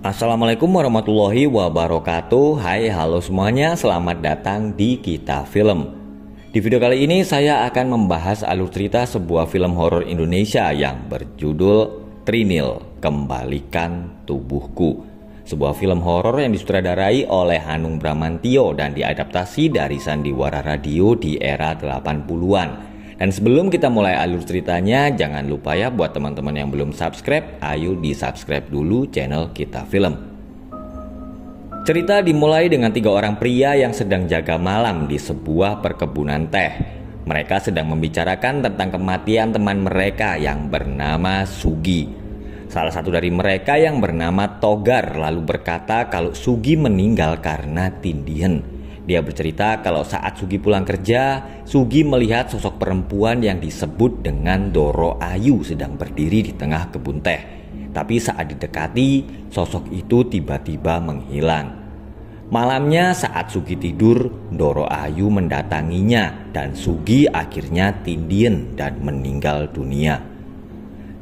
Assalamualaikum warahmatullahi wabarakatuh Hai halo semuanya selamat datang di Kita Film Di video kali ini saya akan membahas alur cerita sebuah film horor Indonesia yang berjudul Trinil Kembalikan Tubuhku Sebuah film horor yang disutradarai oleh Hanung Bramantio dan diadaptasi dari sandiwara radio di era 80-an dan sebelum kita mulai alur ceritanya, jangan lupa ya buat teman-teman yang belum subscribe, ayo di subscribe dulu channel kita film. Cerita dimulai dengan tiga orang pria yang sedang jaga malam di sebuah perkebunan teh. Mereka sedang membicarakan tentang kematian teman mereka yang bernama Sugi. Salah satu dari mereka yang bernama Togar lalu berkata kalau Sugi meninggal karena tindihan. Dia bercerita kalau saat Sugi pulang kerja, Sugi melihat sosok perempuan yang disebut dengan Doro Ayu sedang berdiri di tengah kebun teh. Tapi saat didekati, sosok itu tiba-tiba menghilang. Malamnya saat Sugi tidur, Doro Ayu mendatanginya dan Sugi akhirnya tindien dan meninggal dunia.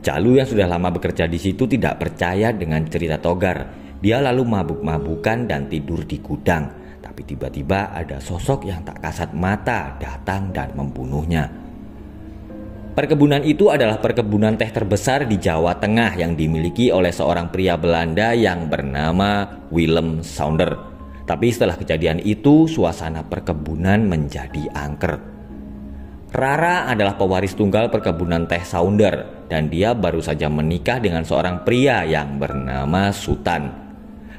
Jalu yang sudah lama bekerja di situ tidak percaya dengan cerita Togar. Dia lalu mabuk-mabukan dan tidur di gudang tapi tiba-tiba ada sosok yang tak kasat mata datang dan membunuhnya. Perkebunan itu adalah perkebunan teh terbesar di Jawa Tengah yang dimiliki oleh seorang pria Belanda yang bernama Willem Saunder. Tapi setelah kejadian itu, suasana perkebunan menjadi angker. Rara adalah pewaris tunggal perkebunan teh Saunder dan dia baru saja menikah dengan seorang pria yang bernama Sutan.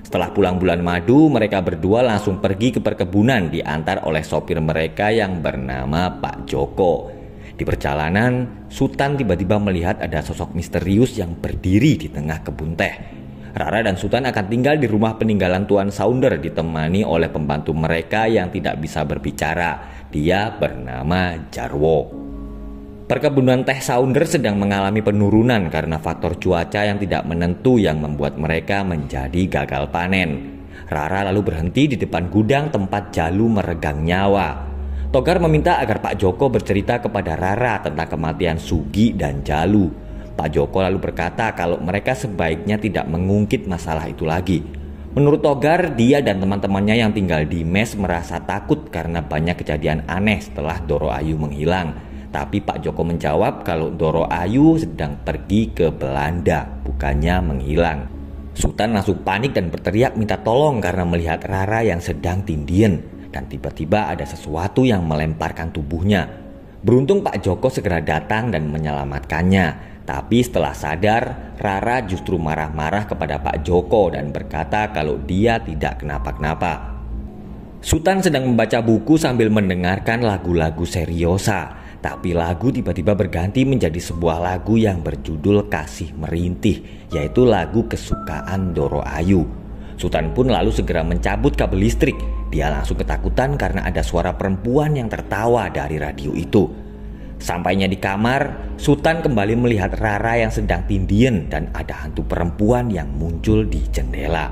Setelah pulang bulan madu, mereka berdua langsung pergi ke perkebunan diantar oleh sopir mereka yang bernama Pak Joko. Di perjalanan, Sultan tiba-tiba melihat ada sosok misterius yang berdiri di tengah kebun teh. Rara dan Sultan akan tinggal di rumah peninggalan Tuan Sounder ditemani oleh pembantu mereka yang tidak bisa berbicara. Dia bernama Jarwo. Perkebunan teh Sounder sedang mengalami penurunan karena faktor cuaca yang tidak menentu yang membuat mereka menjadi gagal panen. Rara lalu berhenti di depan gudang tempat Jalu meregang nyawa. Togar meminta agar Pak Joko bercerita kepada Rara tentang kematian Sugi dan Jalu. Pak Joko lalu berkata kalau mereka sebaiknya tidak mengungkit masalah itu lagi. Menurut Togar, dia dan teman-temannya yang tinggal di mes merasa takut karena banyak kejadian aneh setelah Doro Ayu menghilang. Tapi Pak Joko menjawab kalau Doro Ayu sedang pergi ke Belanda, bukannya menghilang. Sultan langsung panik dan berteriak minta tolong karena melihat Rara yang sedang tindian dan tiba-tiba ada sesuatu yang melemparkan tubuhnya. Beruntung Pak Joko segera datang dan menyelamatkannya. Tapi setelah sadar, Rara justru marah-marah kepada Pak Joko dan berkata kalau dia tidak kenapa-kenapa. Sultan sedang membaca buku sambil mendengarkan lagu-lagu seriosa. Tapi lagu tiba-tiba berganti menjadi sebuah lagu yang berjudul Kasih Merintih, yaitu lagu kesukaan Doro Ayu. Sultan pun lalu segera mencabut kabel listrik. Dia langsung ketakutan karena ada suara perempuan yang tertawa dari radio itu. Sampainya di kamar, Sultan kembali melihat Rara yang sedang tindien dan ada hantu perempuan yang muncul di jendela.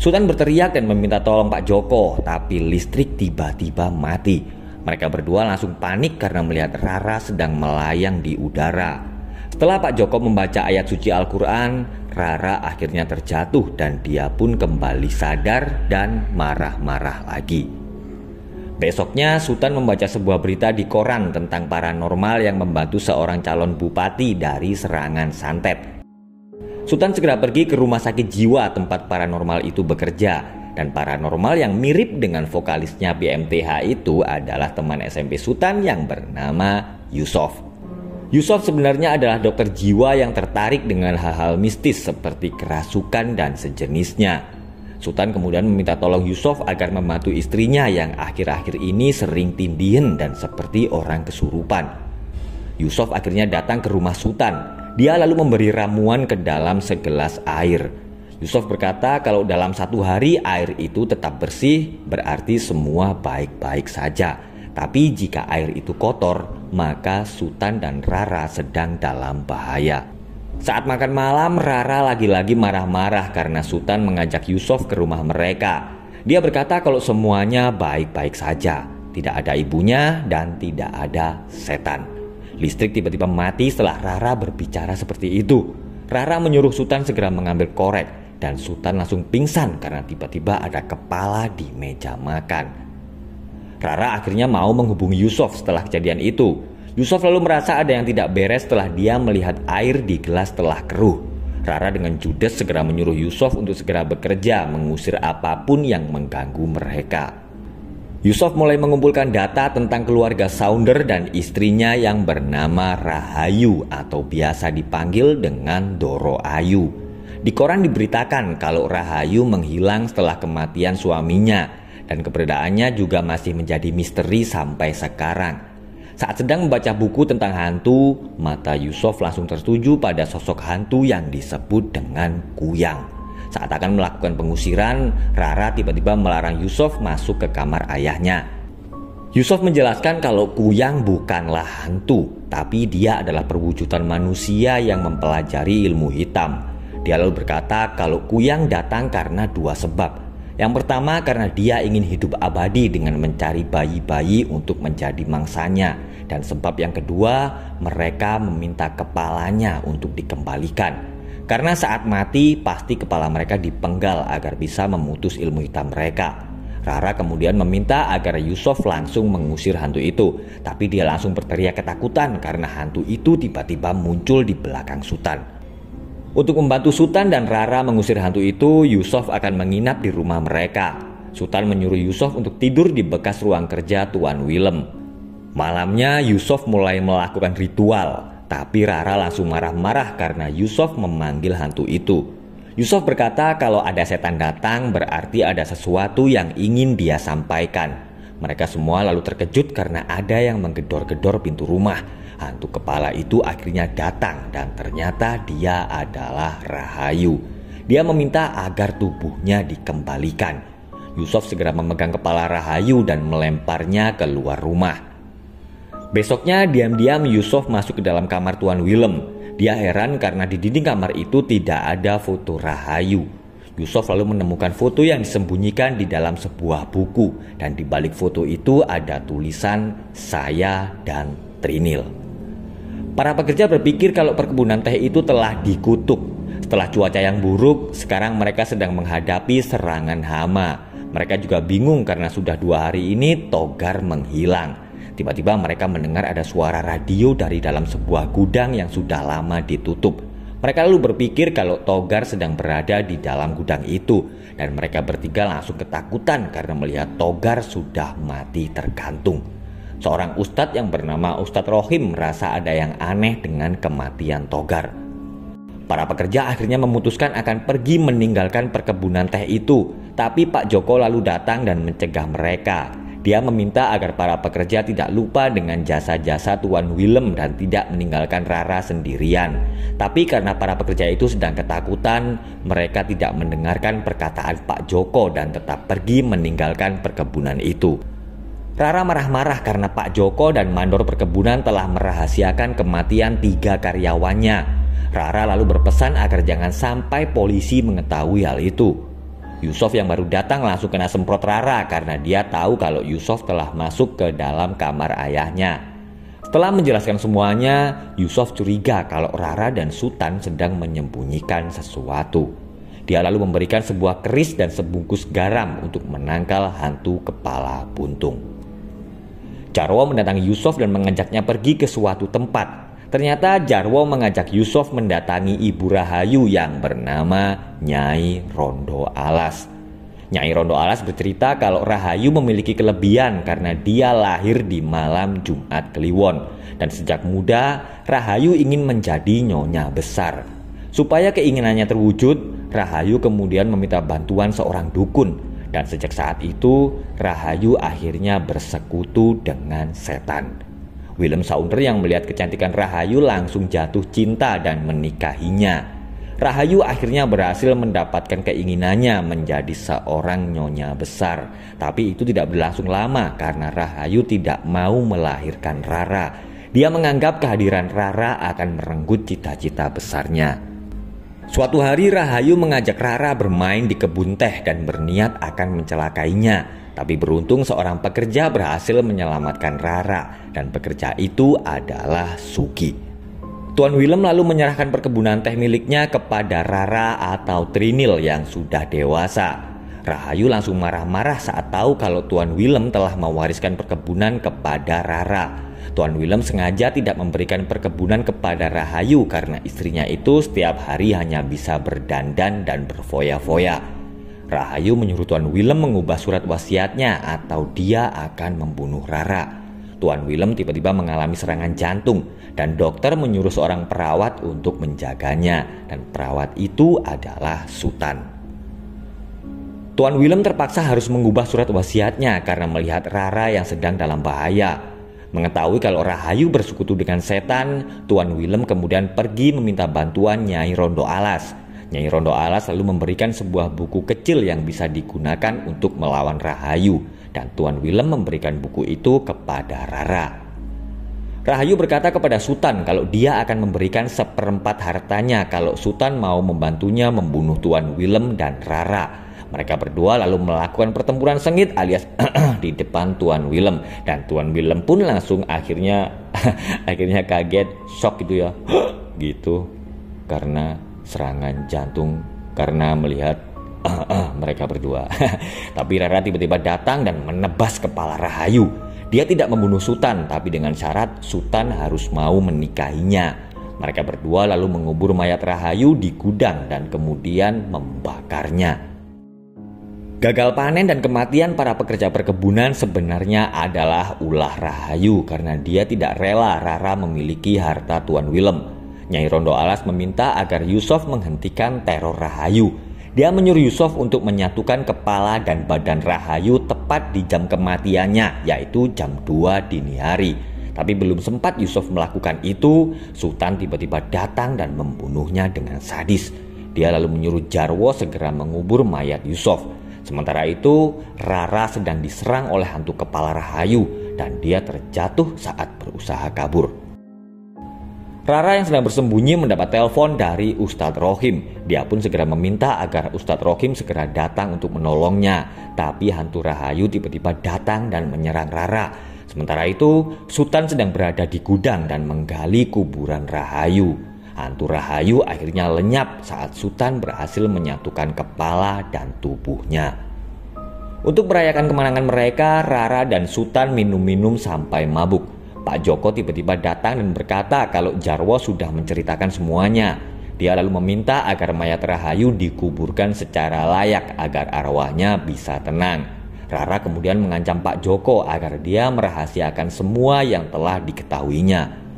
Sultan berteriak dan meminta tolong Pak Joko, tapi listrik tiba-tiba mati. Mereka berdua langsung panik karena melihat Rara sedang melayang di udara. Setelah Pak Joko membaca ayat suci Al-Quran, Rara akhirnya terjatuh dan dia pun kembali sadar dan marah-marah lagi. Besoknya Sultan membaca sebuah berita di koran tentang paranormal yang membantu seorang calon bupati dari serangan santet. Sultan segera pergi ke rumah sakit jiwa tempat paranormal itu bekerja dan paranormal yang mirip dengan vokalisnya BMTH itu adalah teman SMP Sutan yang bernama Yusof. Yusof sebenarnya adalah dokter jiwa yang tertarik dengan hal-hal mistis seperti kerasukan dan sejenisnya. Sultan kemudian meminta tolong Yusof agar membantu istrinya yang akhir-akhir ini sering tindihan dan seperti orang kesurupan. Yusof akhirnya datang ke rumah Sultan. Dia lalu memberi ramuan ke dalam segelas air Yusuf berkata, "Kalau dalam satu hari air itu tetap bersih, berarti semua baik-baik saja. Tapi jika air itu kotor, maka Sultan dan Rara sedang dalam bahaya." Saat makan malam, Rara lagi-lagi marah-marah karena Sultan mengajak Yusuf ke rumah mereka. Dia berkata kalau semuanya baik-baik saja, tidak ada ibunya dan tidak ada setan. Listrik tiba-tiba mati setelah Rara berbicara seperti itu. Rara menyuruh Sultan segera mengambil korek dan Sultan langsung pingsan karena tiba-tiba ada kepala di meja makan. Rara akhirnya mau menghubungi Yusuf setelah kejadian itu. Yusuf lalu merasa ada yang tidak beres setelah dia melihat air di gelas telah keruh. Rara dengan judes segera menyuruh Yusuf untuk segera bekerja mengusir apapun yang mengganggu mereka. Yusuf mulai mengumpulkan data tentang keluarga Sounder dan istrinya yang bernama Rahayu atau biasa dipanggil dengan Doro Ayu. Di koran diberitakan kalau Rahayu menghilang setelah kematian suaminya dan keberadaannya juga masih menjadi misteri sampai sekarang. Saat sedang membaca buku tentang hantu, mata Yusuf langsung tertuju pada sosok hantu yang disebut dengan kuyang. Saat akan melakukan pengusiran, Rara tiba-tiba melarang Yusuf masuk ke kamar ayahnya. Yusuf menjelaskan kalau kuyang bukanlah hantu, tapi dia adalah perwujudan manusia yang mempelajari ilmu hitam. Dia lalu berkata kalau kuyang datang karena dua sebab. Yang pertama karena dia ingin hidup abadi dengan mencari bayi-bayi untuk menjadi mangsanya dan sebab yang kedua mereka meminta kepalanya untuk dikembalikan. Karena saat mati pasti kepala mereka dipenggal agar bisa memutus ilmu hitam mereka. Rara kemudian meminta agar Yusuf langsung mengusir hantu itu, tapi dia langsung berteriak ketakutan karena hantu itu tiba-tiba muncul di belakang sultan. Untuk membantu Sultan dan Rara mengusir hantu itu, Yusof akan menginap di rumah mereka. Sultan menyuruh Yusof untuk tidur di bekas ruang kerja Tuan Willem. Malamnya Yusof mulai melakukan ritual, tapi Rara langsung marah-marah karena Yusof memanggil hantu itu. Yusof berkata kalau ada setan datang berarti ada sesuatu yang ingin dia sampaikan. Mereka semua lalu terkejut karena ada yang menggedor-gedor pintu rumah hantu kepala itu akhirnya datang dan ternyata dia adalah Rahayu. Dia meminta agar tubuhnya dikembalikan. Yusuf segera memegang kepala Rahayu dan melemparnya keluar rumah. Besoknya diam-diam Yusuf masuk ke dalam kamar Tuan Willem. Dia heran karena di dinding kamar itu tidak ada foto Rahayu. Yusuf lalu menemukan foto yang disembunyikan di dalam sebuah buku dan di balik foto itu ada tulisan saya dan Trinil. Para pekerja berpikir kalau perkebunan teh itu telah dikutuk. Setelah cuaca yang buruk, sekarang mereka sedang menghadapi serangan hama. Mereka juga bingung karena sudah dua hari ini togar menghilang. Tiba-tiba mereka mendengar ada suara radio dari dalam sebuah gudang yang sudah lama ditutup. Mereka lalu berpikir kalau togar sedang berada di dalam gudang itu, dan mereka bertiga langsung ketakutan karena melihat togar sudah mati tergantung. Seorang ustadz yang bernama Ustadz Rohim merasa ada yang aneh dengan kematian Togar. Para pekerja akhirnya memutuskan akan pergi meninggalkan perkebunan teh itu, tapi Pak Joko lalu datang dan mencegah mereka. Dia meminta agar para pekerja tidak lupa dengan jasa-jasa Tuan Willem dan tidak meninggalkan Rara sendirian. Tapi karena para pekerja itu sedang ketakutan, mereka tidak mendengarkan perkataan Pak Joko dan tetap pergi meninggalkan perkebunan itu. Rara marah-marah karena Pak Joko dan mandor perkebunan telah merahasiakan kematian tiga karyawannya. Rara lalu berpesan agar jangan sampai polisi mengetahui hal itu. Yusof yang baru datang langsung kena semprot Rara karena dia tahu kalau Yusof telah masuk ke dalam kamar ayahnya. Setelah menjelaskan semuanya, Yusof curiga kalau Rara dan Sultan sedang menyembunyikan sesuatu. Dia lalu memberikan sebuah keris dan sebungkus garam untuk menangkal hantu kepala buntung. Jarwo mendatangi Yusuf dan mengajaknya pergi ke suatu tempat. Ternyata Jarwo mengajak Yusuf mendatangi Ibu Rahayu yang bernama Nyai Rondo Alas. Nyai Rondo Alas bercerita kalau Rahayu memiliki kelebihan karena dia lahir di malam Jumat Kliwon. Dan sejak muda, Rahayu ingin menjadi nyonya besar. Supaya keinginannya terwujud, Rahayu kemudian meminta bantuan seorang dukun dan sejak saat itu, Rahayu akhirnya bersekutu dengan setan. Willem Saunter yang melihat kecantikan Rahayu langsung jatuh cinta dan menikahinya. Rahayu akhirnya berhasil mendapatkan keinginannya menjadi seorang nyonya besar. Tapi itu tidak berlangsung lama karena Rahayu tidak mau melahirkan Rara. Dia menganggap kehadiran Rara akan merenggut cita-cita besarnya. Suatu hari Rahayu mengajak Rara bermain di kebun teh dan berniat akan mencelakainya. Tapi beruntung seorang pekerja berhasil menyelamatkan Rara dan pekerja itu adalah Suki. Tuan Willem lalu menyerahkan perkebunan teh miliknya kepada Rara atau Trinil yang sudah dewasa. Rahayu langsung marah-marah saat tahu kalau Tuan Willem telah mewariskan perkebunan kepada Rara. Tuan Willem sengaja tidak memberikan perkebunan kepada Rahayu karena istrinya itu setiap hari hanya bisa berdandan dan berfoya-foya. Rahayu menyuruh Tuan Willem mengubah surat wasiatnya atau dia akan membunuh Rara. Tuan Willem tiba-tiba mengalami serangan jantung dan dokter menyuruh seorang perawat untuk menjaganya dan perawat itu adalah Sultan. Tuan Willem terpaksa harus mengubah surat wasiatnya karena melihat Rara yang sedang dalam bahaya. Mengetahui kalau Rahayu bersekutu dengan setan, Tuan Willem kemudian pergi meminta bantuan Nyai Rondo Alas. Nyai Rondo Alas lalu memberikan sebuah buku kecil yang bisa digunakan untuk melawan Rahayu dan Tuan Willem memberikan buku itu kepada Rara. Rahayu berkata kepada Sultan kalau dia akan memberikan seperempat hartanya kalau Sultan mau membantunya membunuh Tuan Willem dan Rara. Mereka berdua lalu melakukan pertempuran sengit alias di depan Tuan Willem dan Tuan Willem pun langsung akhirnya akhirnya kaget, shock gitu ya. gitu karena serangan jantung karena melihat mereka berdua. Tapi Rara tiba-tiba datang dan menebas kepala Rahayu. Dia tidak membunuh Sultan, tapi dengan syarat Sultan harus mau menikahinya. Mereka berdua lalu mengubur mayat Rahayu di gudang dan kemudian membakarnya. Gagal panen dan kematian para pekerja perkebunan sebenarnya adalah ulah Rahayu karena dia tidak rela Rara memiliki harta Tuan Willem. Nyai Rondo Alas meminta agar Yusof menghentikan teror Rahayu. Dia menyuruh Yusof untuk menyatukan kepala dan badan Rahayu tepat di jam kematiannya, yaitu jam 2 dini hari. Tapi belum sempat Yusof melakukan itu, Sultan tiba-tiba datang dan membunuhnya dengan sadis. Dia lalu menyuruh Jarwo segera mengubur mayat Yusof. Sementara itu, Rara sedang diserang oleh hantu kepala rahayu dan dia terjatuh saat berusaha kabur. Rara yang sedang bersembunyi mendapat telepon dari Ustadz Rohim. Dia pun segera meminta agar Ustadz Rohim segera datang untuk menolongnya. Tapi hantu Rahayu tiba-tiba datang dan menyerang Rara. Sementara itu, Sultan sedang berada di gudang dan menggali kuburan Rahayu. Hantu Rahayu akhirnya lenyap saat Sultan berhasil menyatukan kepala dan tubuhnya. Untuk merayakan kemenangan mereka, Rara dan Sultan minum-minum sampai mabuk. Pak Joko tiba-tiba datang dan berkata kalau Jarwo sudah menceritakan semuanya. Dia lalu meminta agar mayat Rahayu dikuburkan secara layak agar arwahnya bisa tenang. Rara kemudian mengancam Pak Joko agar dia merahasiakan semua yang telah diketahuinya.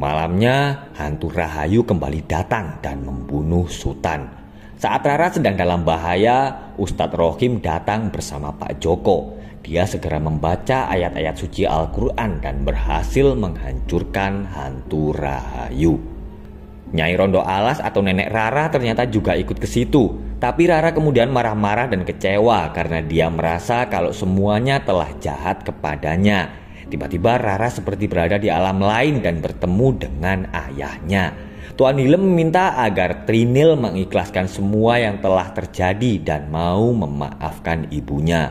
Malamnya, hantu Rahayu kembali datang dan membunuh Sultan. Saat Rara sedang dalam bahaya, Ustadz Rohim datang bersama Pak Joko. Dia segera membaca ayat-ayat suci Al-Quran dan berhasil menghancurkan hantu Rahayu. Nyai Rondo Alas atau Nenek Rara ternyata juga ikut ke situ. Tapi Rara kemudian marah-marah dan kecewa karena dia merasa kalau semuanya telah jahat kepadanya. Tiba-tiba Rara seperti berada di alam lain dan bertemu dengan ayahnya. Tuan Hilem meminta agar Trinil mengikhlaskan semua yang telah terjadi dan mau memaafkan ibunya.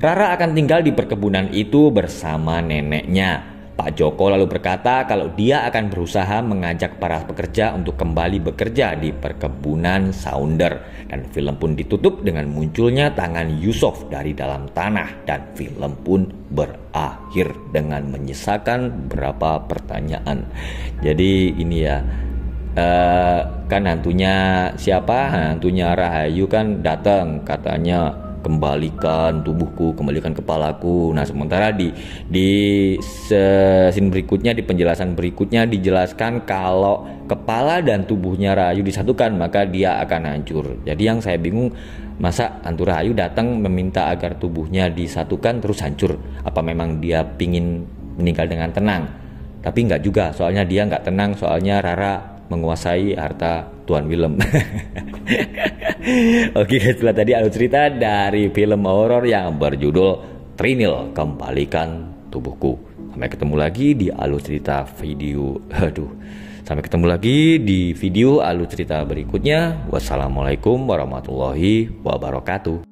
Rara akan tinggal di perkebunan itu bersama neneknya. Pak Joko lalu berkata kalau dia akan berusaha mengajak para pekerja untuk kembali bekerja di perkebunan Sounder dan film pun ditutup dengan munculnya tangan yusuf dari dalam tanah dan film pun berakhir dengan menyisakan beberapa pertanyaan. Jadi ini ya Uh, kan hantunya siapa hantunya Rahayu kan datang katanya kembalikan tubuhku kembalikan kepalaku nah sementara di di scene berikutnya di penjelasan berikutnya dijelaskan kalau kepala dan tubuhnya Rahayu disatukan maka dia akan hancur jadi yang saya bingung masa hantu Rahayu datang meminta agar tubuhnya disatukan terus hancur apa memang dia pingin meninggal dengan tenang tapi nggak juga soalnya dia nggak tenang soalnya Rara menguasai harta Tuan Willem. Oke guys, setelah tadi alur cerita dari film horor yang berjudul Trinil Kembalikan Tubuhku. Sampai ketemu lagi di alur cerita video. Aduh. Sampai ketemu lagi di video alur cerita berikutnya. Wassalamualaikum warahmatullahi wabarakatuh.